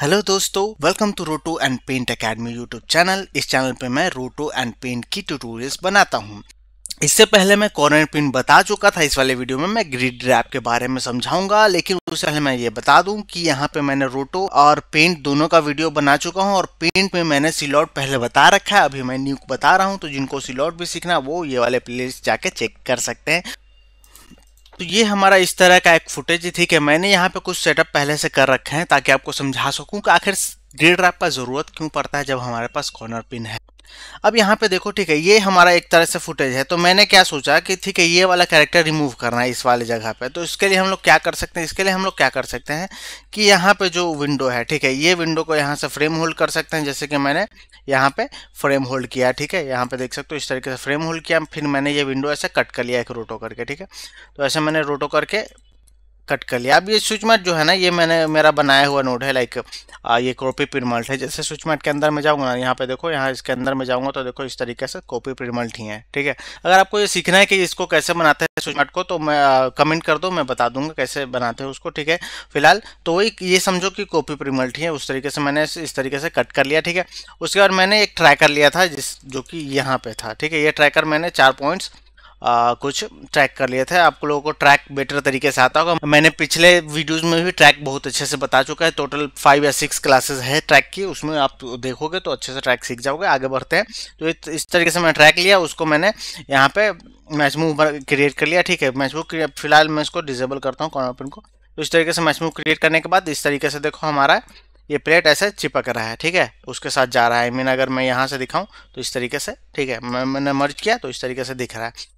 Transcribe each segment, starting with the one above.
hello दोस्तों welcome to Roto and Paint Academy YouTube channel इस channel पे मैं रोटो एंड पेंट की ट्यूटोरियल्स बनाता हूँ इससे पहले मैं कॉर्नर पिन बता चुका था इस वाले वीडियो में मैं ग्रिड रैप के बारे में समझाऊंगा लेकिन उससे पहले मैं ये बता दूं कि यहाँ पे मैंने रोटो और पेंट दोनों का वीडियो बना चुका हूँ और पेंट में मैंने सिलॉट पहले बता रखा है अभी मैं न्यू बता रहा हूँ तो जिनको सिलॉट भी सीखना वो ये वाले प्लेलिस्ट जाके चेक कर सकते हैं तो ये हमारा इस तरह का एक फुटेज थी कि मैंने यहाँ पे कुछ सेटअप पहले से कर रखे हैं ताकि आपको समझा सकूँ कि आखिर ग्रेड रैप का ज़रूरत क्यों पड़ता है जब हमारे पास कॉर्नर पिन है अब यहाँ पे देखो ठीक है ये हमारा एक तरह से फुटेज है तो मैंने क्या सोचा कि ठीक है ये वाला कैरेक्टर रिमूव करना है इस वाले जगह पे तो इसके लिए हम लोग क्या कर सकते हैं इसके लिए हम लोग क्या कर सकते हैं कि यहाँ पे जो विंडो है ठीक है ये विंडो को यहाँ से फ्रेम होल्ड कर सकते हैं जैसे कि मैंने यहाँ पे फ्रेम होल्ड किया ठीक है यहाँ पे देख सकते हो इस तरीके से फ्रेम होल्ड किया फिर मैंने ये विंडो ऐसे कट कर लिया एक रोटो करके ठीक है तो ऐसे मैंने रोटो करके कट कर लिया अब ये स्विच मैट जो है ना ये मैंने मेरा बनाया हुआ नोड है लाइक ये कॉपी प्रिमल्ट है जैसे स्विच मैट के अंदर मैं जाऊँगा ना यहाँ पे देखो यहाँ इसके अंदर मैं जाऊँगा तो देखो इस तरीके से कॉपी प्रिमल्ट ही है ठीक है अगर आपको ये सीखना है कि इसको कैसे बनाते हैं स्विच मैट को तो मैं कमेंट कर दो मैं बता दूंगा कैसे बनाते हैं उसको ठीक है फिलहाल तो वही ये समझो कि कॉपी प्रिमल्ट ही है उस तरीके से मैंने इस तरीके से कट कर लिया ठीक है उसके बाद मैंने एक ट्रैकर लिया था जिस जो कि यहाँ पे था ठीक है ये ट्रैकर मैंने चार पॉइंट्स आ, कुछ ट्रैक कर लिए थे आप लोगों को ट्रैक बेटर तरीके से आता होगा मैंने पिछले वीडियोस में भी ट्रैक बहुत अच्छे से बता चुका है टोटल फाइव या सिक्स क्लासेस है ट्रैक की उसमें आप देखोगे तो अच्छे से ट्रैक सीख जाओगे आगे बढ़ते हैं तो इस तरीके से मैंने ट्रैक लिया उसको मैंने यहाँ पे मैच मूव क्रिएट कर लिया ठीक है मैच मूव फिलहाल मैं इसको डिजेबल करता हूँ कॉर्नर पिन को तो इस तरीके से मैच मूव क्रिएट करने के बाद इस तरीके से देखो हमारा ये प्लेट ऐसे चिपक रहा है ठीक है उसके साथ जा रहा है आई मीन अगर मैं यहाँ से दिखाऊं तो इस तरीके से ठीक है मैंने मर्ज किया तो इस तरीके से दिख रहा है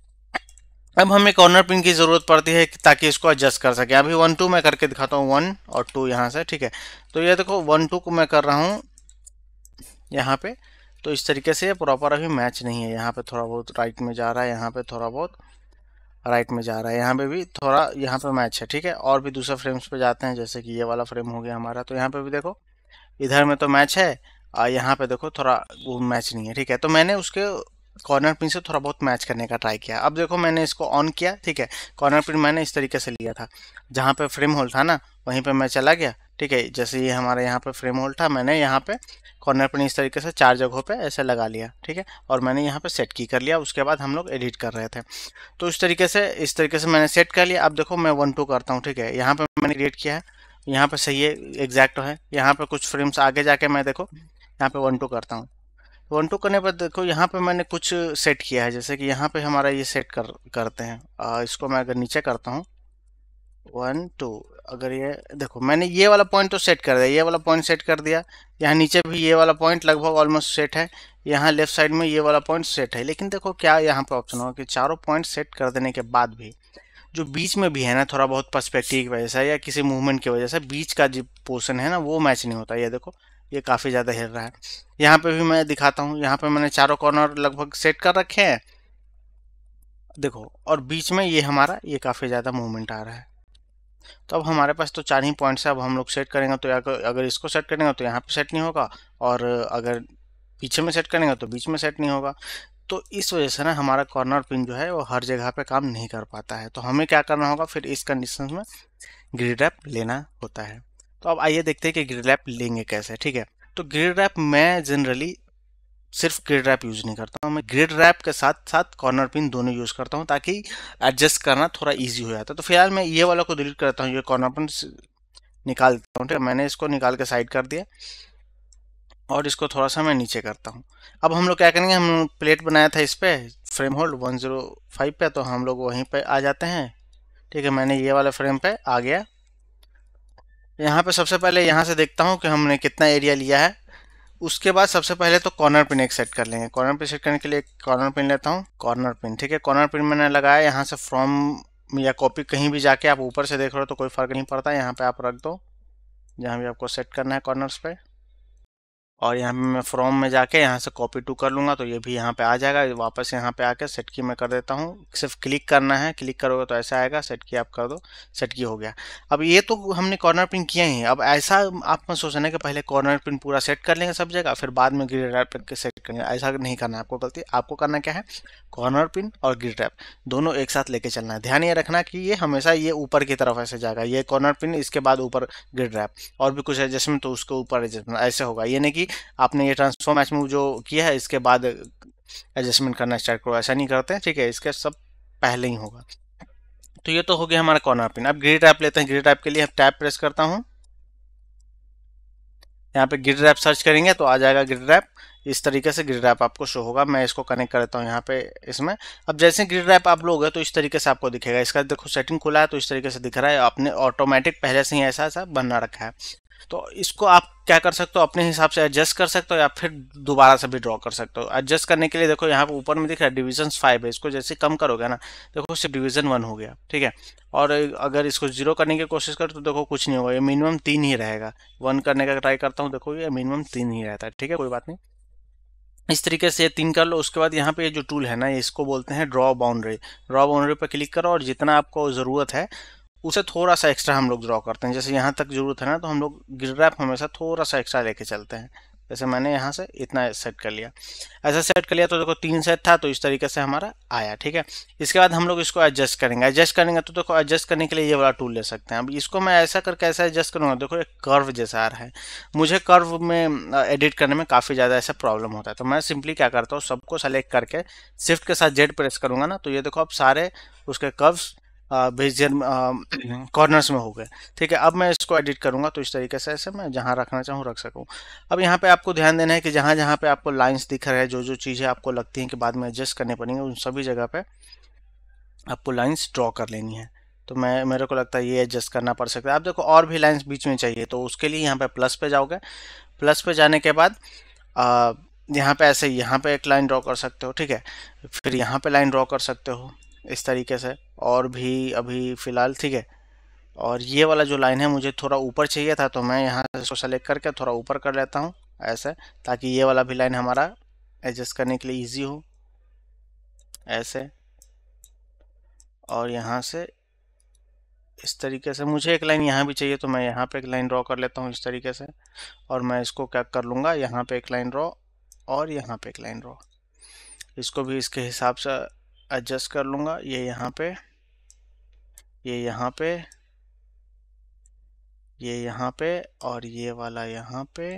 अब हमें कॉर्नर पिन की ज़रूरत पड़ती है ताकि इसको एडजस्ट कर सके अभी वन टू मैं करके दिखाता हूँ वन और टू यहाँ से ठीक है तो ये देखो वन टू को मैं कर रहा हूँ यहाँ पे तो इस तरीके से ये प्रॉपर अभी मैच नहीं है यहाँ पे थोड़ा बहुत राइट में जा रहा है यहाँ पे थोड़ा बहुत राइट में जा रहा है यहाँ पे भी थोड़ा यहाँ पे मैच है ठीक है और भी दूसरे फ्रेम्स पे जाते हैं जैसे कि ये वाला फ्रेम हो गया हमारा तो यहाँ पे भी देखो इधर में तो मैच है यहाँ पे देखो थोड़ा वो मैच नहीं है ठीक है तो मैंने उसके कॉर्नर पिन से थोड़ा बहुत मैच करने का ट्राई किया अब देखो मैंने इसको ऑन किया ठीक है कॉर्नर पिन मैंने इस तरीके से लिया था जहाँ पे फ्रेम होल था ना वहीं पे मैं चला गया ठीक है जैसे ये हमारे यहाँ पे फ्रेम होल था मैंने यहाँ पे कॉर्नर पिन इस तरीके से चार जगहों पे ऐसे लगा लिया ठीक है और मैंने यहाँ पे सेट की कर लिया उसके बाद हम लोग एडिट कर रहे थे तो इस तरीके से इस तरीके से मैंने सेट कर लिया अब देखो मैं वन टू करता हूँ ठीक है यहाँ पर मैंने क्रिएट किया है यहाँ पर सही है एग्जैक्ट है यहाँ पर कुछ फ्रेम्स आगे जाके मैं देखो यहाँ पर वन टू करता हूँ वन टू करने पर देखो यहाँ पे मैंने कुछ सेट किया है जैसे कि यहाँ पे हमारा ये सेट कर करते हैं आ, इसको मैं अगर नीचे करता हूँ वन टू अगर ये देखो मैंने ये वाला पॉइंट तो सेट कर दिया ये वाला पॉइंट सेट कर दिया यहाँ नीचे भी ये वाला पॉइंट लगभग ऑलमोस्ट सेट है यहाँ लेफ्ट साइड में ये वाला पॉइंट सेट है लेकिन देखो क्या यहाँ पर ऑप्शन होगा कि चारों पॉइंट सेट कर देने के बाद भी जो बीच में भी है ना थोड़ा बहुत पर्सपेक्टिव की वजह से या किसी मूवमेंट की वजह से बीच का जो पोर्सन है ना वो मैच नहीं होता ये देखो ये काफ़ी ज़्यादा हिल रहा है यहाँ पे भी मैं दिखाता हूँ यहाँ पे मैंने चारों कॉर्नर लगभग सेट कर रखे हैं देखो और बीच में ये हमारा ये काफ़ी ज़्यादा मूवमेंट आ रहा है तो अब हमारे पास तो चार ही पॉइंट्स है अब हम लोग सेट करेंगे तो अगर इसको सेट करेंगे तो यहाँ पर सेट नहीं होगा और अगर पीछे में सेट करेंगे तो बीच में सेट नहीं होगा तो इस वजह से ना हमारा कॉर्नर पिन जो है वो हर जगह पे काम नहीं कर पाता है तो हमें क्या करना होगा फिर इस कंडीशन में ग्रिड रैप लेना होता है तो अब आइए देखते हैं कि ग्रिड रैप लेंगे कैसे ठीक है तो ग्रिड रैप मैं जनरली सिर्फ ग्रिड रैप यूज़ नहीं करता हूँ मैं ग्रिड रैप के साथ साथ कॉर्नर पिन दोनों यूज़ करता हूँ ताकि एडजस्ट करना थोड़ा ईजी हो जाता है तो फिलहाल मैं ये वाला को डिलीट करता हूँ ये कॉर्नर पिन निकाल देता हूँ ठीक है मैंने इसको निकाल के साइड कर दिया और इसको थोड़ा सा मैं नीचे करता हूँ अब हम लोग क्या करेंगे हम प्लेट बनाया था इस पर frame hold one zero five पे तो हम लोग वहीं पर आ जाते हैं ठीक है मैंने ये वाला फ्रेम पे आ गया यहाँ पे सबसे पहले यहाँ से देखता हूँ कि हमने कितना एरिया लिया है उसके बाद सबसे पहले तो कॉर्नर पिन एक सेट कर लेंगे कॉर्नर पिन सेट करने के लिए कॉर्नर पिन लेता हूँ कॉर्नर पिन ठीक है कॉर्नर पिन मैंने लगाया यहाँ से फ्रॉम या कॉपी कहीं भी जाके आप ऊपर से देख रहे हो तो कोई फ़र्क नहीं पड़ता यहाँ पर आप रख दो जहाँ भी आपको सेट करना है कॉर्नर्स पर और यहाँ पे मैं फ्रॉम में जाके यहाँ से कॉपी टू कर लूँगा तो ये भी यहाँ पे आ जाएगा वापस यहाँ पे आके सेट की मैं कर देता हूँ सिर्फ क्लिक करना है क्लिक करोगे तो ऐसा आएगा सेट की आप कर दो सेट की हो गया अब ये तो हमने कॉर्नर पिन किया ही अब ऐसा आप मैं सोचना कि पहले कॉर्नर पिन पूरा सेट कर लेंगे सब जगह फिर बाद में ग्रिड रैप करके सेट करेंगे ऐसा नहीं करना है आपको गलती आपको करना क्या है कॉर्नर पिन और ग्रिड रैप दोनों एक साथ लेके चलना है ध्यान ये रखना कि ये हमेशा ये ऊपर की तरफ ऐसे जाएगा ये कॉर्नर पिन इसके बाद ऊपर ग्रिड रैप और भी कुछ एडजस्टमेंट तो उसके ऊपर एडजस्टमेंट ऐसे होगा ये नहीं कि आपने ये ट्रांसफॉर्म एच मूव जो किया है इसके बाद एडजस्टमेंट करना स्टार्ट करो ऐसा नहीं करते हैं ठीक है इसके सब पहले ही होगा तो ये तो हो गया हमारा कॉर्नर पिन अब ग्रिड ऐप लेते हैं ग्रिड ऐप के लिए अब टैप प्रेस करता हूँ यहाँ पे ग्रिड रैप सर्च करेंगे तो आ जाएगा ग्रिड रैप इस तरीके से ग्रिड रैप आपको शो होगा मैं इसको कनेक्ट कर देता हूँ यहाँ पे इसमें अब जैसे ग्रिड रैप आप लोगे तो इस तरीके से आपको दिखेगा इसका देखो सेटिंग खुला है तो इस तरीके से दिख रहा है आपने ऑटोमेटिक पहले से ही ऐसा ऐसा बनना रखा है तो इसको आप क्या कर सकते हो अपने हिसाब से एडजस्ट कर सकते हो या फिर दोबारा से भी ड्रॉ कर सकते हो एडजस्ट करने के लिए देखो यहाँ पे ऊपर में दिख रहा है डिवीजन फाइव है इसको जैसे कम करोगे ना देखो सिर्फ डिवीजन वन हो गया ठीक है और अगर इसको जीरो करने की कोशिश करो तो देखो कुछ नहीं होगा ये मिनिमम तीन ही रहेगा वन करने का ट्राई करता हूँ देखो ये मिनिमम तीन ही रहता है ठीक है कोई बात नहीं इस तरीके से तीन कर लो उसके बाद यहाँ पे जो टूल है ना इसको बोलते हैं ड्रॉ बाउंड्री ड्रॉ बाउंड्री पर क्लिक करो और जितना आपको ज़रूरत है उसे थोड़ा सा एक्स्ट्रा हम लोग ड्रॉ करते हैं जैसे यहाँ तक जरूरत है ना तो हम लोग ग्रिड रैप हमेशा थोड़ा सा एक्स्ट्रा लेके चलते हैं जैसे मैंने यहाँ से इतना सेट कर लिया ऐसा सेट कर लिया तो देखो तीन सेट था तो इस तरीके से हमारा आया ठीक है इसके बाद हम लोग इसको एडजस्ट करेंगे एडजस्ट करेंगे तो देखो एडजस्ट करने के लिए ये वाला टूल ले सकते हैं अब इसको मैं ऐसा करके ऐसा एडजस्ट करूँगा देखो एक कर्व जैसा आ रहा है मुझे कर्व में एडिट करने में काफ़ी ज़्यादा ऐसा प्रॉब्लम होता है तो मैं सिंपली क्या करता हूँ सबको सेलेक्ट करके स्विफ्ट के साथ जेड प्रेस करूँगा ना तो ये देखो अब सारे उसके कर्व्स बेजियर कॉर्नर्स में हो गए ठीक है अब मैं इसको एडिट करूँगा तो इस तरीके से ऐसे मैं जहाँ रखना चाहूँ रख सकूँ अब यहाँ पे आपको ध्यान देना है कि जहाँ जहाँ पे आपको लाइंस दिख रहे हैं जो जो चीज़ें आपको लगती हैं कि बाद में एडजस्ट करने पड़ेंगे उन सभी जगह पे आपको लाइंस ड्रॉ कर लेनी है तो मैं मेरे को लगता है ये एडजस्ट करना पड़ सकता है आप देखो और भी लाइन्स बीच में चाहिए तो उसके लिए यहाँ पर प्लस पे जाओगे प्लस पे जाने के बाद यहाँ पे ऐसे यहाँ पे एक लाइन ड्रॉ कर सकते हो ठीक है फिर यहाँ पे लाइन ड्रॉ कर सकते हो इस तरीके से और भी अभी फ़िलहाल ठीक है और ये वाला जो लाइन है मुझे थोड़ा ऊपर चाहिए था तो मैं यहाँ इसको सेलेक्ट करके थोड़ा ऊपर कर लेता हूँ ऐसे ताकि ये वाला भी लाइन हमारा एडजस्ट करने के लिए इजी हो ऐसे और यहाँ से इस तरीके से मुझे एक लाइन यहाँ भी चाहिए तो मैं यहाँ पे एक लाइन ड्रॉ कर लेता हूँ इस तरीके से और मैं इसको क्या कर लूँगा यहाँ पे एक लाइन ड्रॉ और यहाँ पे एक लाइन ड्रॉ इसको भी इसके हिसाब से एडजस्ट कर लूँगा ये यहाँ पे ये यहाँ पे ये यहाँ पे और ये वाला यहाँ पे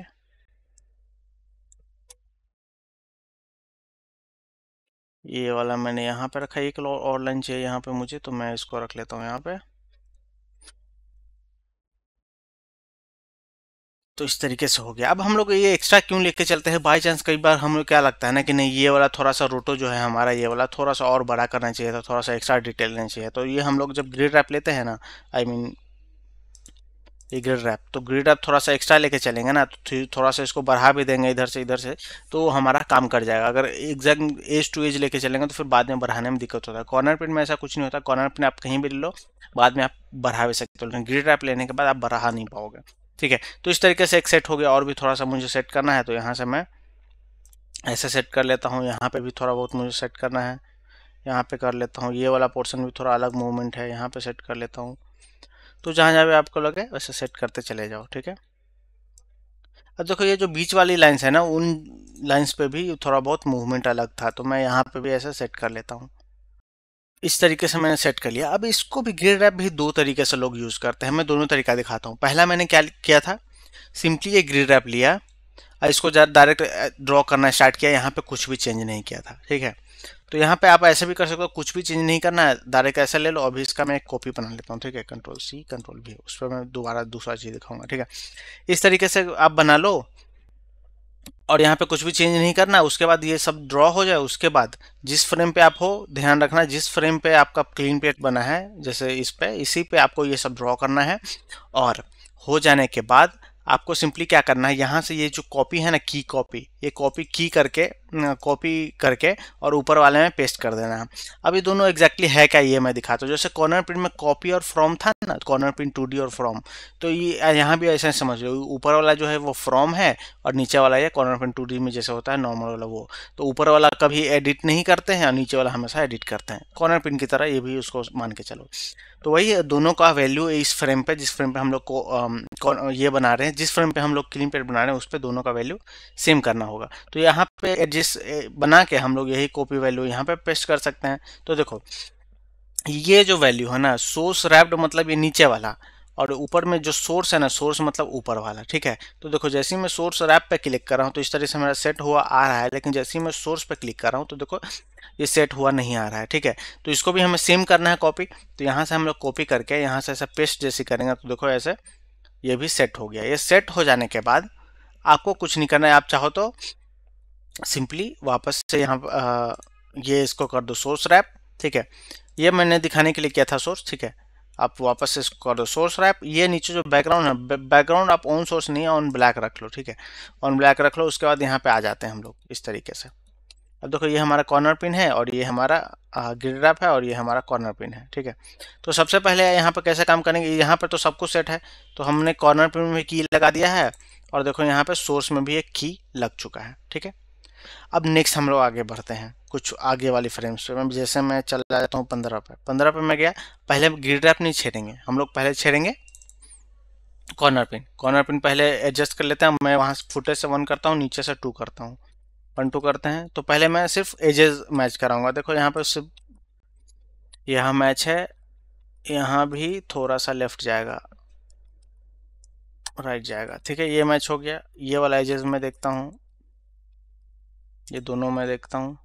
ये वाला मैंने यहाँ पे रखा एक और लाइन चाहिए यहाँ पे मुझे तो मैं इसको रख लेता हूँ यहाँ पे तो इस तरीके से हो गया अब हम लोग ये एक्स्ट्रा क्यों लेके चलते हैं बाई चांस कई बार हम लोग क्या लगता है ना कि नहीं ये वाला थोड़ा सा रोटो जो है हमारा ये वाला थोड़ा सा और बड़ा करना चाहिए था थोड़ा सा एक्स्ट्रा डिटेल लेना चाहिए तो ये हम लोग जब ग्रिड रैप लेते हैं ना आई I मीन mean, ये ग्रिड रैप तो ग्रिड रैप थोड़ा सा एक्स्ट्रा लेके चलेंगे ना तो थोड़ा सा इसको बढ़ा भी देंगे इधर से इधर से तो हमारा काम कर जाएगा अगर एग्जैक्ट एज टू एज लेके चलेंगे तो फिर बाद में बढ़ाने में दिक्कत होता है कॉर्नर पिन में ऐसा कुछ नहीं होता कॉर्नर पिन आप कहीं भी ले लो बाद में आप बढ़ा भी सकते हो लेकिन ग्रिड रैप लेने के बाद आप बढ़ा नहीं पाओगे ठीक है तो इस तरीके से एक सेट हो गया और भी थोड़ा सा मुझे सेट करना है तो यहाँ से मैं ऐसे सेट कर लेता हूँ यहाँ पे भी थोड़ा बहुत मुझे सेट करना है यहाँ पे कर लेता हूँ ये वाला पोर्शन भी थोड़ा अलग मूवमेंट है यहाँ पे सेट कर लेता हूँ तो जहाँ जहाँ भी आपको लगे वैसे सेट करते चले जाओ ठीक है अब देखो ये जो बीच वाली लाइन्स है ना उन लाइन्स पे भी थोड़ा बहुत मूवमेंट अलग था तो मैं यहाँ पे भी ऐसे सेट कर लेता हूँ इस तरीके से मैंने सेट कर लिया अब इसको भी ग्रिड रैप भी दो तरीके से लोग यूज़ करते हैं मैं दोनों तरीका दिखाता हूँ पहला मैंने क्या किया था सिंपली एक ग्रिड रैप लिया और इसको डायरेक्ट ड्रॉ करना स्टार्ट किया यहाँ पे कुछ भी चेंज नहीं किया था ठीक है तो यहाँ पे आप ऐसे भी कर सकते हो कुछ भी चेंज नहीं करना है डायरेक्ट ऐसा ले लो अभी इसका मैं एक कॉपी बना लेता हूँ ठीक है कंट्रोल सी कंट्रोल भी उस पर मैं दोबारा दूसरा चीज़ दिखाऊंगा ठीक है इस तरीके से आप बना लो और यहाँ पे कुछ भी चेंज नहीं करना उसके बाद ये सब ड्रॉ हो जाए उसके बाद जिस फ्रेम पे आप हो ध्यान रखना जिस फ्रेम पे आपका क्लीन पेट बना है जैसे इस पे इसी पे आपको ये सब ड्रॉ करना है और हो जाने के बाद आपको सिंपली क्या करना है यहाँ से ये जो कॉपी है ना की कॉपी ये कॉपी की करके कॉपी करके और ऊपर वाले में पेस्ट कर देना है अब ये दोनों एग्जैक्टली है क्या ये मैं दिखाता हूँ जैसे कॉर्नर प्रिंट में कॉपी और फ्रॉम था ना कॉर्नर प्रिंट टू और फ्रॉम तो ये यहाँ भी ऐसा समझ लो ऊपर वाला जो है वो फ्रॉम है और नीचे वाला ये कॉर्नर प्रिंट टू में जैसे होता है नॉर्मल वाला वो तो ऊपर वाला कभी एडिट नहीं करते हैं और नीचे वाला हमेशा एडिट करते हैं कॉर्नर प्रिंट की तरह ये भी उसको मान के चलो तो वही दोनों का वैल्यू इस फ्रेम पे जिस फ्रेम पे हम लोग को आ, ये बना रहे हैं जिस फ्रेम पे हम लोग क्लीन पेड बना रहे हैं उस पर दोनों का वैल्यू सेम करना होगा तो यहाँ पे एडजस्ट बना के हम लोग यही कॉपी वैल्यू यहाँ पे पेस्ट कर सकते हैं तो देखो ये जो वैल्यू है ना सोस रैप्ड मतलब ये नीचे वाला और ऊपर में जो सोर्स है ना सोर्स मतलब ऊपर वाला ठीक है तो देखो जैसे ही मैं सोर्स रैप पर क्लिक कर रहा हूँ तो इस तरह से मेरा सेट हुआ आ रहा है लेकिन जैसे ही मैं सोर्स पर क्लिक कर रहा हूँ तो देखो ये सेट हुआ नहीं आ रहा है ठीक है तो इसको भी हमें सेम करना है कॉपी तो यहाँ से हम लोग कॉपी करके यहाँ से ऐसा पेस्ट जैसे करेंगे तो देखो ऐसे ये भी सेट हो गया ये सेट हो जाने के बाद आपको कुछ नहीं करना है आप चाहो तो सिंपली वापस से यहाँ ये इसको कर दो सोर्स रैप ठीक है ये मैंने दिखाने के लिए किया था सोर्स ठीक है आप वापस से कर दो सोर्स रैप ये नीचे जो बैकग्राउंड है बैकग्राउंड आप ऑन सोर्स नहीं है ऑन ब्लैक रख लो ठीक है ऑन ब्लैक रख लो उसके बाद यहाँ पे आ जाते हैं हम लोग इस तरीके से अब देखो ये हमारा कॉर्नर पिन है और ये हमारा ग्रिड रैप है और ये हमारा कॉर्नर पिन है ठीक है तो सबसे पहले यहाँ पर कैसे काम करेंगे यहाँ पर तो सब कुछ सेट है तो हमने कॉर्नर पिन में की लगा दिया है और देखो यहाँ पर सोर्स में भी एक की लग चुका है ठीक है अब नेक्स्ट हम लोग आगे बढ़ते हैं कुछ आगे वाली फ्रेम्स पे मैं जैसे मैं चला जाता हूँ पंद्रह पे पंद्रह पे मैं गया पहले ग्रिड रैप नहीं छेड़ेंगे हम लोग पहले छेड़ेंगे कॉर्नर पिन कॉर्नर पिन पहले एडजस्ट कर लेते हैं मैं वहाँ फुटेज से वन करता हूँ नीचे से टू करता हूँ वन टू करते हैं तो पहले मैं सिर्फ एजेस मैच कराऊंगा देखो यहाँ पर सिर्फ यहाँ मैच है यहाँ भी थोड़ा सा लेफ्ट जाएगा राइट जाएगा ठीक है ये मैच हो गया ये वाला एजेस मैं देखता हूँ ये दोनों मैं देखता हूँ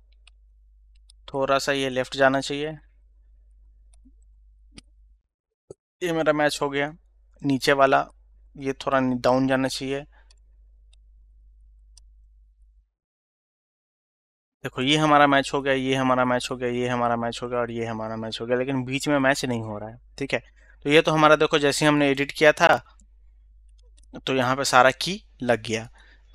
थोड़ा सा ये लेफ्ट जाना चाहिए ये मेरा मैच हो गया नीचे वाला ये थोड़ा डाउन जाना चाहिए देखो ये हमारा मैच हो गया ये हमारा मैच हो गया ये हमारा मैच हो गया और ये हमारा मैच हो गया लेकिन बीच में मैच नहीं हो रहा है ठीक है तो ये तो हमारा देखो जैसे हमने एडिट किया था तो यहाँ पे सारा की लग गया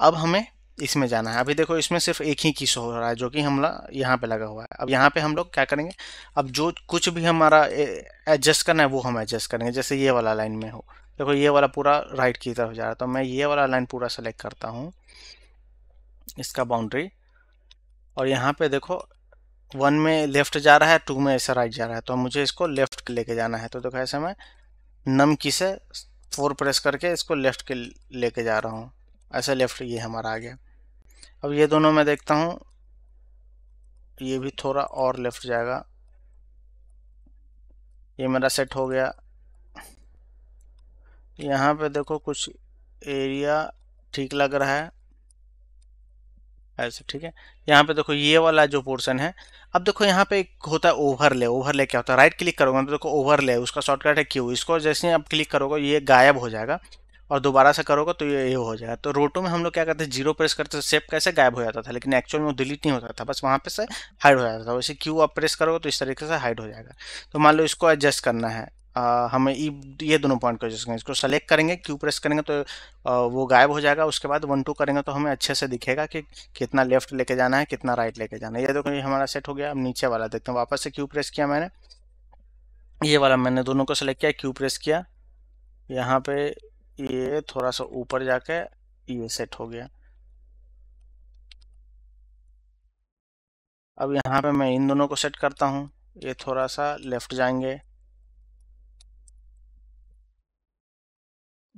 अब हमें इसमें जाना है अभी देखो इसमें सिर्फ एक ही किस हो रहा है जो कि हम यहाँ पे लगा हुआ है अब यहाँ पे हम लोग क्या करेंगे अब जो कुछ भी हमारा एडजस्ट करना है वो हम एडजस्ट करेंगे जैसे ये वाला लाइन में हो देखो ये वाला पूरा राइट की तरफ जा रहा है तो मैं ये वाला लाइन पूरा सेलेक्ट करता हूँ इसका बाउंड्री और यहाँ पे देखो वन में लेफ्ट जा रहा है टू में ऐसा राइट जा रहा है तो मुझे इसको लेफ्ट लेके जाना है तो देखो ऐसे मैं नम की से फोर प्रेस करके इसको लेफ्ट के लेके जा रहा हूँ ऐसे लेफ्ट ये हमारा आ गया अब ये दोनों मैं देखता हूँ ये भी थोड़ा और लेफ्ट जाएगा ये मेरा सेट हो गया यहाँ पे देखो कुछ एरिया ठीक लग रहा है ऐसे ठीक है यहाँ पे देखो ये वाला जो पोर्शन है अब देखो यहाँ पे एक होता है ओवरले ओवरले क्या होता है राइट क्लिक करोगे तो देखो ओवरले उसका शॉर्टकट है क्यू इसको जैसे ही आप क्लिक करोगे ये गायब हो जाएगा और दोबारा से करोगे तो ये ये हो जाएगा तो रोटो में हम लोग क्या करते हैं जीरो प्रेस करते तो सेप कैसे गायब हो जाता था लेकिन एक्चुअल में वो डिलीट नहीं होता था बस वहाँ पे से हाइड हो जाता था वैसे क्यू आप प्रेस करोगे तो इस तरीके से हाइड हो जाएगा तो मान लो इसको एडजस्ट करना है आ, हमें ये दोनों पॉइंट को एडजस्ट करेंगे इसको सेलेक्ट करेंगे क्यू प्रेस करेंगे तो आ, वो गायब हो जाएगा उसके बाद वन टू करेंगे तो हमें अच्छे से दिखेगा कि कितना लेफ्ट लेके जाना है कितना राइट लेके जाना है ये देखो ये हमारा सेट हो गया अब नीचे वाला देखते हैं वापस से क्यू प्रेस किया मैंने ये वाला मैंने दोनों को सेलेक्ट किया क्यू प्रेस किया यहाँ पे ये थोड़ा सा ऊपर जाके ये सेट हो गया अब यहाँ पे मैं इन दोनों को सेट करता हूँ ये थोड़ा सा लेफ्ट जाएंगे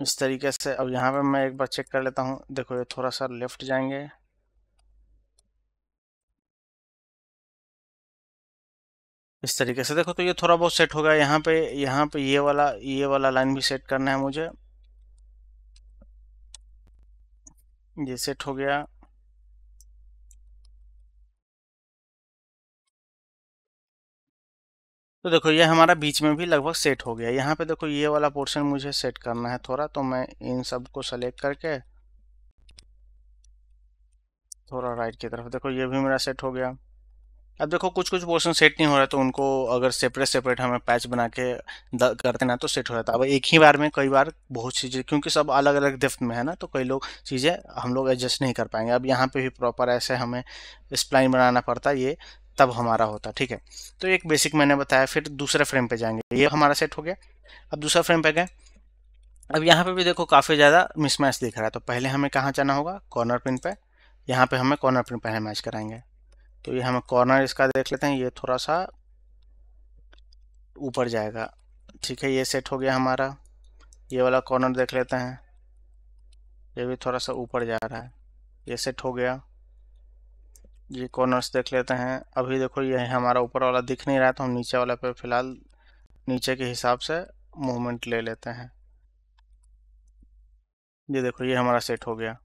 इस तरीके से अब यहाँ पे मैं एक बार चेक कर लेता हूँ देखो ये थोड़ा सा लेफ्ट जाएंगे इस तरीके से देखो तो ये थोड़ा बहुत सेट होगा यहाँ पे यहाँ पे ये वाला ये वाला लाइन भी सेट करना है मुझे ये सेट हो गया तो देखो ये हमारा बीच में भी लगभग सेट हो गया यहाँ पे देखो ये वाला पोर्शन मुझे सेट करना है थोड़ा तो मैं इन सब को सेलेक्ट करके थोड़ा राइट की तरफ देखो ये भी मेरा सेट हो गया अब देखो कुछ कुछ पोर्सन सेट नहीं हो रहा तो उनको अगर सेपरेट सेपरेट हमें पैच बना के करते ना तो सेट हो जाता अब एक ही बार में कई बार बहुत चीज़ें क्योंकि सब अलग अलग डेफ्थ में है ना तो कई लोग चीज़ें हम लोग एडजस्ट नहीं कर पाएंगे अब यहाँ पे भी प्रॉपर ऐसे हमें स्प्लाइन बनाना पड़ता ये तब हमारा होता ठीक है तो एक बेसिक मैंने बताया फिर दूसरे फ्रेम पर जाएंगे ये हमारा सेट हो गया अब दूसरा फ्रेम पर गए अब यहाँ पर भी देखो काफ़ी ज़्यादा मिसमैच दिख रहा है तो पहले हमें कहाँ जाना होगा कॉर्नर पिन पर यहाँ पर हमें कॉर्नर पिन पहले मैच कराएंगे तो ये हम कॉर्नर इसका देख लेते हैं ये थोड़ा सा ऊपर जाएगा ठीक है ये सेट हो गया हमारा ये वाला कॉर्नर देख लेते हैं ये भी थोड़ा सा ऊपर जा रहा है ये सेट हो गया ये कॉर्नर्स देख लेते हैं अभी देखो ये हमारा ऊपर वाला दिख नहीं रहा तो हम नीचे वाला पे फिलहाल नीचे के हिसाब से मूवमेंट ले लेते हैं ये देखो ये हमारा सेट हो गया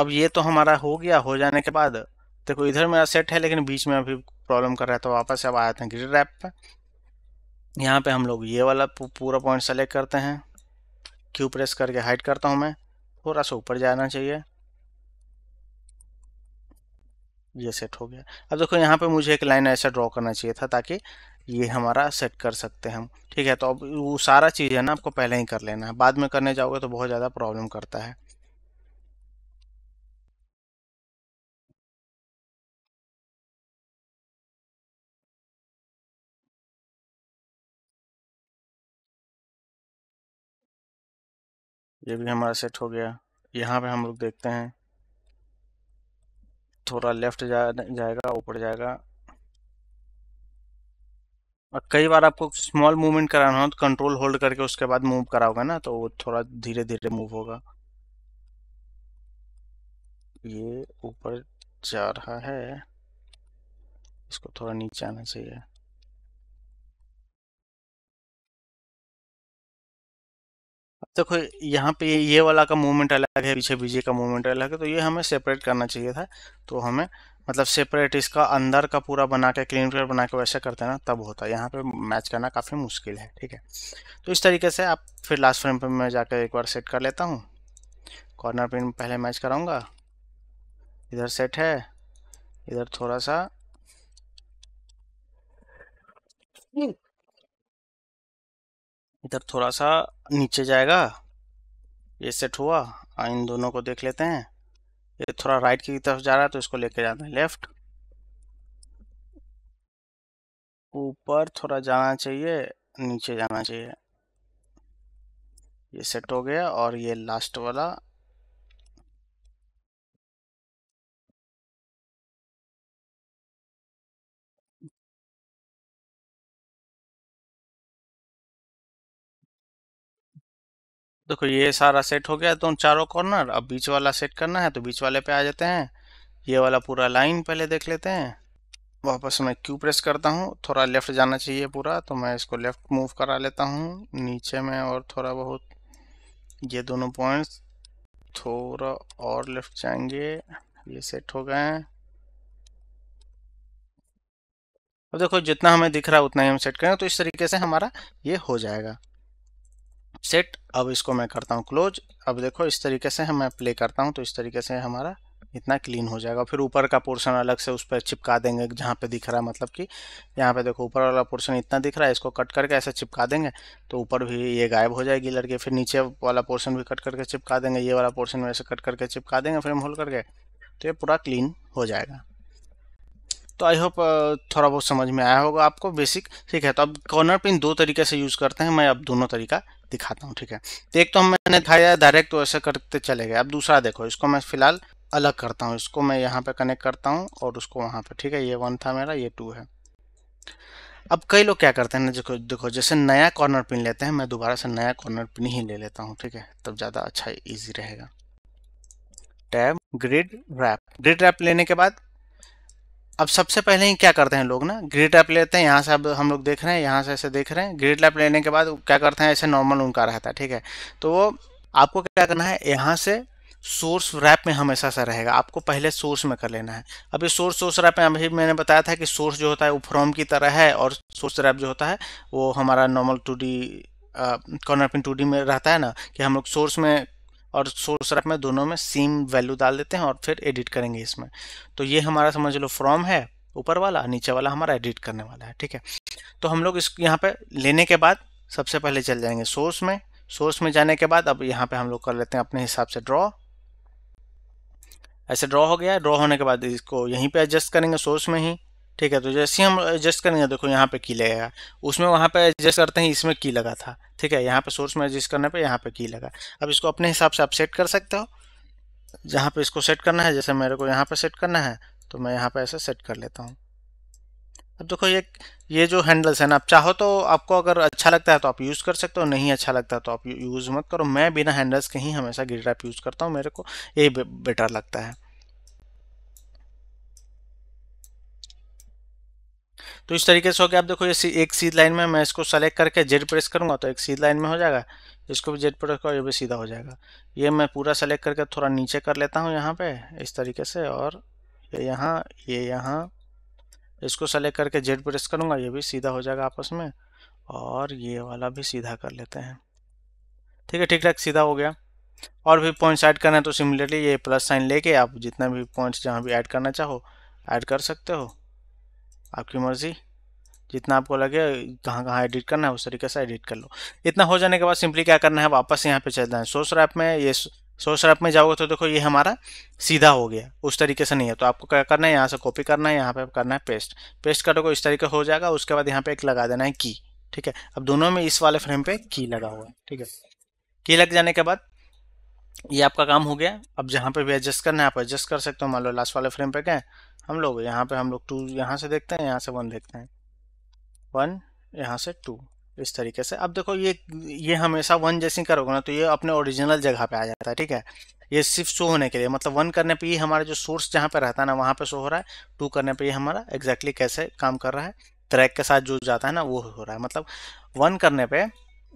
अब ये तो हमारा हो गया हो जाने के बाद देखो तो इधर मेरा सेट है लेकिन बीच में अभी प्रॉब्लम कर रहा है तो वापस अब आ जाते हैं ग्रिड रैप पे यहाँ पे हम लोग ये वाला पूरा पॉइंट सेलेक्ट करते हैं क्यू प्रेस करके हाइट करता हूँ मैं थोड़ा सा ऊपर जाना चाहिए ये सेट हो गया अब देखो यहाँ पे मुझे एक लाइन ऐसा ड्रॉ करना चाहिए था ताकि ये हमारा सेट कर सकते हैं हम ठीक है तो अब वो सारा चीज़ है ना आपको पहले ही कर लेना है बाद में करने जाओगे तो बहुत ज़्यादा प्रॉब्लम करता है ये भी हमारा सेट हो गया यहाँ पे हम लोग देखते हैं थोड़ा लेफ्ट जा, जाएगा ऊपर जाएगा और कई बार आपको स्मॉल मूवमेंट कराना हो तो कंट्रोल होल्ड करके उसके बाद मूव कराओगे ना तो वो थोड़ा धीरे धीरे मूव होगा ये ऊपर जा रहा है इसको थोड़ा नीचे आना चाहिए देखो तो यहाँ पे ये वाला का मूवमेंट अलग है पीछे बीजे का मूवमेंट अलग है तो ये हमें सेपरेट करना चाहिए था तो हमें मतलब सेपरेट इसका अंदर का पूरा बना के क्लीन कलर बना के वैसे करते हैं ना तब होता है यहाँ पे मैच करना काफ़ी मुश्किल है ठीक है तो इस तरीके से आप फिर लास्ट फ्रेम पर मैं जाकर एक बार सेट कर लेता हूँ कॉर्नर पिन पहले मैच कराऊँगा इधर सेट है इधर थोड़ा सा इधर थोड़ा सा नीचे जाएगा ये सेट हुआ हाँ, इन दोनों को देख लेते हैं ये थोड़ा राइट की तरफ जा रहा है तो इसको लेके जाते हैं लेफ्ट ऊपर थोड़ा जाना चाहिए नीचे जाना चाहिए ये सेट हो गया और ये लास्ट वाला देखो ये सारा सेट हो गया तो चारों कॉर्नर अब बीच वाला सेट करना है तो बीच वाले पे आ जाते हैं ये वाला पूरा लाइन पहले देख लेते हैं वापस मैं क्यू प्रेस करता हूँ थोड़ा लेफ़्ट जाना चाहिए पूरा तो मैं इसको लेफ़्ट मूव करा लेता हूँ नीचे में और थोड़ा बहुत ये दोनों पॉइंट्स थोड़ा और लेफ़्ट जाएंगे ये सेट हो गए हैं अब देखो जितना हमें दिख रहा है उतना ही हम सेट करें तो इस तरीके से हमारा ये हो जाएगा सेट अब इसको मैं करता हूँ क्लोज अब देखो इस तरीके से मैं प्ले करता हूँ तो इस तरीके से हमारा इतना क्लीन हो जाएगा फिर ऊपर का पोर्शन अलग से उस पर चिपका देंगे जहाँ पे दिख रहा है मतलब कि यहाँ पे देखो ऊपर वाला पोर्शन इतना दिख रहा है इसको कट करके ऐसे चिपका देंगे तो ऊपर भी ये गायब हो जाएगी लड़के फिर नीचे वाला पोर्शन भी कट करके चिपका देंगे ये वाला पोर्शन में ऐसे कट करके चिपका देंगे फ्रेम होल करके तो ये पूरा क्लीन हो जाएगा तो आई होप uh, थोड़ा बहुत समझ में आया होगा आपको बेसिक ठीक है तो अब कॉर्नर पिन दो तरीके से यूज़ करते हैं मैं अब दोनों तरीका दिखाता हूँ ठीक है तो एक तो मैंने दिखाया डायरेक्ट तो ऐसे करते चले गए अब दूसरा देखो इसको मैं फिलहाल अलग करता हूँ इसको मैं यहाँ पे कनेक्ट करता हूँ और उसको वहाँ पे ठीक है ये वन था मेरा ये टू है अब कई लोग क्या करते हैं ना देखो देखो जैसे नया कॉर्नर पिन लेते हैं मैं दोबारा से नया कॉर्नर पिन ही ले लेता हूँ ठीक है तब ज़्यादा अच्छा ईजी रहेगा tab grid warp grid warp लेने के बाद अब सबसे पहले ही क्या करते हैं लोग ना ग्रिड लैप लेते हैं यहाँ से अब हम लोग देख रहे हैं यहाँ से ऐसे देख रहे हैं ग्रिड लैप लेने के बाद क्या करते हैं ऐसे नॉर्मल उनका रहता है ठीक है तो वो आपको क्या करना है यहाँ से सोर्स रैप में हमेशा सा रहेगा आपको पहले सोर्स में कर लेना है अभी सोर्स सोर्स रैप में अभी मैंने बताया था कि सोर्स जो होता है वो फ्रॉम की तरह है और सोर्स रैप जो होता है वो हमारा normal two D corner pin to में रहता है ना कि हम लोग सोर्स में और सोर्स रैप में दोनों में सेम वैल्यू डाल देते हैं और फिर एडिट करेंगे इसमें तो ये हमारा समझ लो फ्रॉम है ऊपर वाला नीचे वाला हमारा एडिट करने वाला है ठीक है तो हम लोग इस यहाँ पर लेने के बाद सबसे पहले चल जाएंगे सोर्स में सोर्स में जाने के बाद अब यहाँ पर हम लोग कर लेते हैं अपने हिसाब से ड्रॉ ऐसे ड्रॉ हो गया ड्रॉ होने के बाद इसको यहीं पे एडजस्ट करेंगे सोर्स में ही ठीक है तो जैसे हम एडजस्ट करेंगे देखो यहाँ पे की लगेगा उसमें वहाँ पे एडजस्ट करते हैं इसमें की लगा था ठीक है यहाँ पे सोर्स में एडजस्ट करने पे यहाँ पे की लगा अब इसको अपने हिसाब से आप सेट कर सकते हो जहाँ पे इसको सेट करना है जैसे मेरे को यहाँ पे सेट करना है तो मैं यहाँ पे ऐसे सेट कर लेता हूँ अब देखो ये ये जो हैंडल्स हैं ना आप चाहो तो आपको अगर अच्छा लगता है तो आप यूज़ कर सकते हो नहीं अच्छा लगता तो आप यूज़ मत करो मैं बिना हैंडल्स के ही हमेशा गिर रैप यूज़ करता हूँ मेरे को यही बेटर लगता है तो इस तरीके से हो गया आप देखो ये एक सीध लाइन में मैं इसको सेलेक्ट करके जेड प्रेस करूँगा तो एक सीध लाइन में हो जाएगा इसको भी जेड प्रेस करो ये भी सीधा हो जाएगा ये मैं पूरा सेलेक्ट करके थोड़ा नीचे कर लेता हूँ यहाँ पे इस तरीके से और ये यहाँ ये यहाँ इसको सेलेक्ट करके जेड प्रेस करूँगा ये भी सीधा हो जाएगा आपस में और ये वाला भी सीधा कर लेते हैं ठीक है ठीक ठाक सीधा हो गया और भी पॉइंट्स ऐड करना है तो सिमिलरली ये प्लस साइन लेके आप जितना भी पॉइंट्स जहाँ भी ऐड करना चाहो ऐड कर सकते हो आपकी मर्ज़ी जितना आपको लगे कहाँ कहाँ एडिट करना है उस तरीके से एडिट कर लो इतना हो जाने के बाद सिंपली क्या करना है वापस यहाँ पे चलना है सोर्स रैप में ये सोर्स रैप में जाओगे तो देखो ये हमारा सीधा हो गया उस तरीके से नहीं है तो आपको क्या करना है यहाँ से कॉपी करना है यहाँ पे करना है पेस्ट पेस्ट करोगे इस तरीके हो जाएगा उसके बाद यहाँ पे एक लगा देना है की ठीक है अब दोनों में इस वाले फ्रेम पे की लगा हुआ है ठीक है की लग जाने के बाद ये आपका काम हो गया अब जहाँ पे भी एडजस्ट करना है आप एडजस्ट कर सकते हो मान लो लास्ट वाले फ्रेम पे गए हम लोग यहाँ पे हम लोग टू यहाँ से देखते हैं यहाँ से वन देखते हैं वन यहाँ से टू इस तरीके से अब देखो ये ये हमेशा वन जैसे करोगे ना तो ये अपने ओरिजिनल जगह पे आ जाता है ठीक है ये सिर्फ शो होने के लिए मतलब वन करने पे ये हमारा जो सोर्स जहाँ पे रहता है ना वहाँ पे शो हो रहा है टू करने पे ये हमारा एग्जैक्टली exactly कैसे काम कर रहा है ट्रैक के साथ जो जाता है ना वो हो रहा है मतलब वन करने पे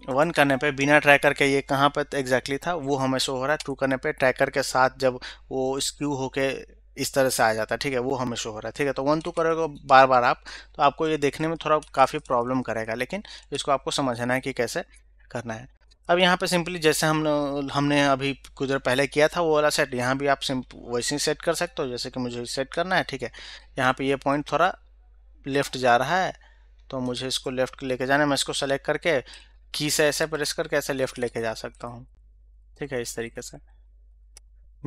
वन करने पे बिना ट्रैकर के ये कहाँ पर एग्जैक्टली था वो हमें शो हो रहा है टू करने पे ट्रैकर के साथ जब वो स्क्यू होके इस तरह से आ जाता है ठीक है वो हमें शो हो रहा है ठीक है तो वन टू करोगे बार बार आप तो आपको ये देखने में थोड़ा काफ़ी प्रॉब्लम करेगा लेकिन इसको आपको समझना है कि कैसे करना है अब यहाँ पे सिंपली जैसे हम हमने अभी कुछ देर पहले किया था वो वाला सेट यहाँ भी आप सिंप वैसे ही सेट कर सकते हो जैसे कि मुझे सेट करना है ठीक है यहाँ पे ये पॉइंट थोड़ा लेफ्ट जा रहा है तो मुझे इसको लेफ्ट लेके जाना है मैं इसको सेलेक्ट करके की से ऐसे प्रेस करके ऐसे लेफ्ट लेके जा सकता हूँ ठीक है इस तरीके से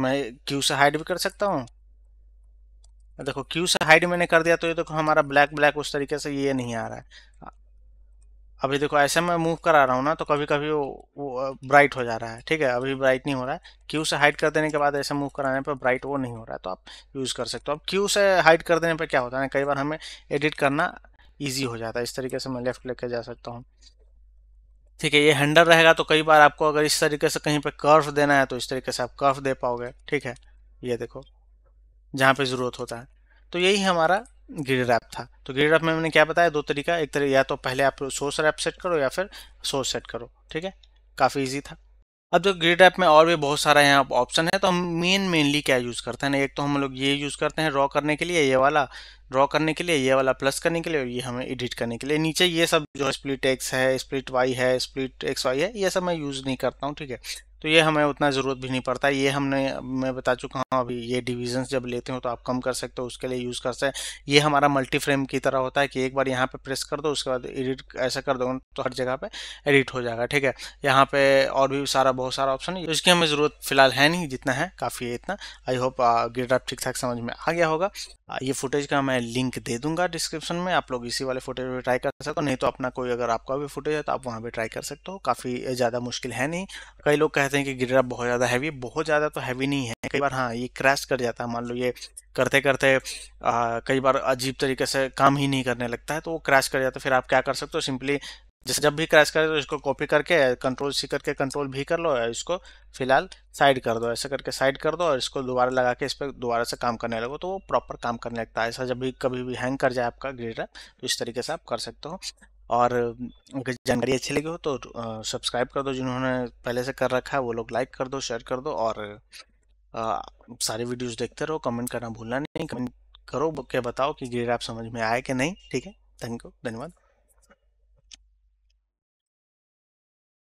मैं क्यू से हाइड भी कर सकता हूँ देखो क्यू से हाइड मैंने कर दिया तो ये देखो हमारा ब्लैक ब्लैक उस तरीके से ये नहीं आ रहा है अभी देखो ऐसे मैं मूव करा रहा हूँ ना तो कभी कभी वो, वो ब्राइट हो जा रहा है ठीक है अभी ब्राइट नहीं हो रहा है क्यू से हाइड कर देने के बाद ऐसे मूव कराने पर ब्राइट वो नहीं हो रहा है तो आप यूज़ कर सकते हो अब क्यू से हाइड कर देने पर क्या होता है ना कई बार हमें एडिट करना ईजी हो जाता है इस तरीके से मैं लेफ्ट लेके जा सकता हूँ ठीक है ये हैंडल रहेगा तो कई बार आपको अगर इस तरीके से कहीं पर कर्फ देना है तो इस तरीके से आप कर्फ दे पाओगे ठीक है ये देखो जहाँ पे ज़रूरत होता है तो यही हमारा ग्रिड रैप था तो ग्रिड रैप में मैंने क्या बताया दो तरीका एक तरह या तो पहले आप सोर्स रैप सेट करो या फिर सोर्स सेट करो ठीक है काफ़ी ईजी था अब जो ग्रिड ऐप में और भी बहुत सारा यहाँ ऑप्शन है तो हम मेन मेनली क्या यूज़ करते हैं ना एक तो हम लोग ये यूज़ करते हैं ड्रॉ करने के लिए ये वाला ड्रॉ करने के लिए ये वाला प्लस करने के लिए और ये हमें एडिट करने के लिए नीचे ये सब जो स्प्लिट एक्स है स्प्लिट वाई है स्प्लिट एक्स वाई है ये सब मैं यूज़ नहीं करता हूँ ठीक है तो ये हमें उतना ज़रूरत भी नहीं पड़ता ये हमने मैं बता चुका हूँ अभी ये डिविजन्स जब लेते हो तो आप कम कर सकते हो उसके लिए यूज़ कर सकते हैं ये हमारा मल्टी फ्रेम की तरह होता है कि एक बार यहाँ पे प्रेस कर दो उसके बाद एडिट ऐसा कर दो तो हर जगह पे एडिट हो जाएगा ठीक है यहाँ पे और भी सारा बहुत सारा ऑप्शन है तो इसकी हमें ज़रूरत फिलहाल है नहीं जितना है काफ़ी है इतना आई होप गेट आप ठीक ठाक समझ में आ गया होगा ये फुटेज का मैं लिंक दे दूंगा डिस्क्रिप्शन में आप लोग इसी वाले फुटेज पर ट्राई कर सकते हो नहीं तो अपना कोई अगर आपका भी फुटेज है तो आप वहाँ भी ट्राई कर सकते हो काफ़ी ज़्यादा मुश्किल है नहीं कई लोग कहते हैं कि गिररा बहुत ज़्यादा हैवी बहुत ज़्यादा तो हैवी नहीं है कई बार हाँ ये क्रैश कर जाता है मान लो ये करते करते कई बार अजीब तरीके से काम ही नहीं करने लगता है तो वो क्रैश कर जाता है फिर आप क्या कर सकते हो सिंपली जैसे जब भी क्रैश करे तो इसको कॉपी करके कंट्रोल सी करके कंट्रोल भी कर लो या इसको फिलहाल साइड कर दो ऐसे करके साइड कर दो और इसको दोबारा लगा के इस पर दोबारा से काम करने लगो तो वो प्रॉपर काम करने लगता है ऐसा जब भी कभी भी हैंग कर जाए आपका ग्रेडर तो इस तरीके से आप कर सकते हो और अगर जानकारी अच्छी लगी हो तो सब्सक्राइब कर दो जिन्होंने पहले से कर रखा है वो लोग लाइक कर दो शेयर कर दो और सारे वीडियोस देखते रहो कमेंट करना भूलना नहीं कमेंट करो के बताओ कि ग्रेड आप समझ में आए कि नहीं ठीक है थैंक यू धन्यवाद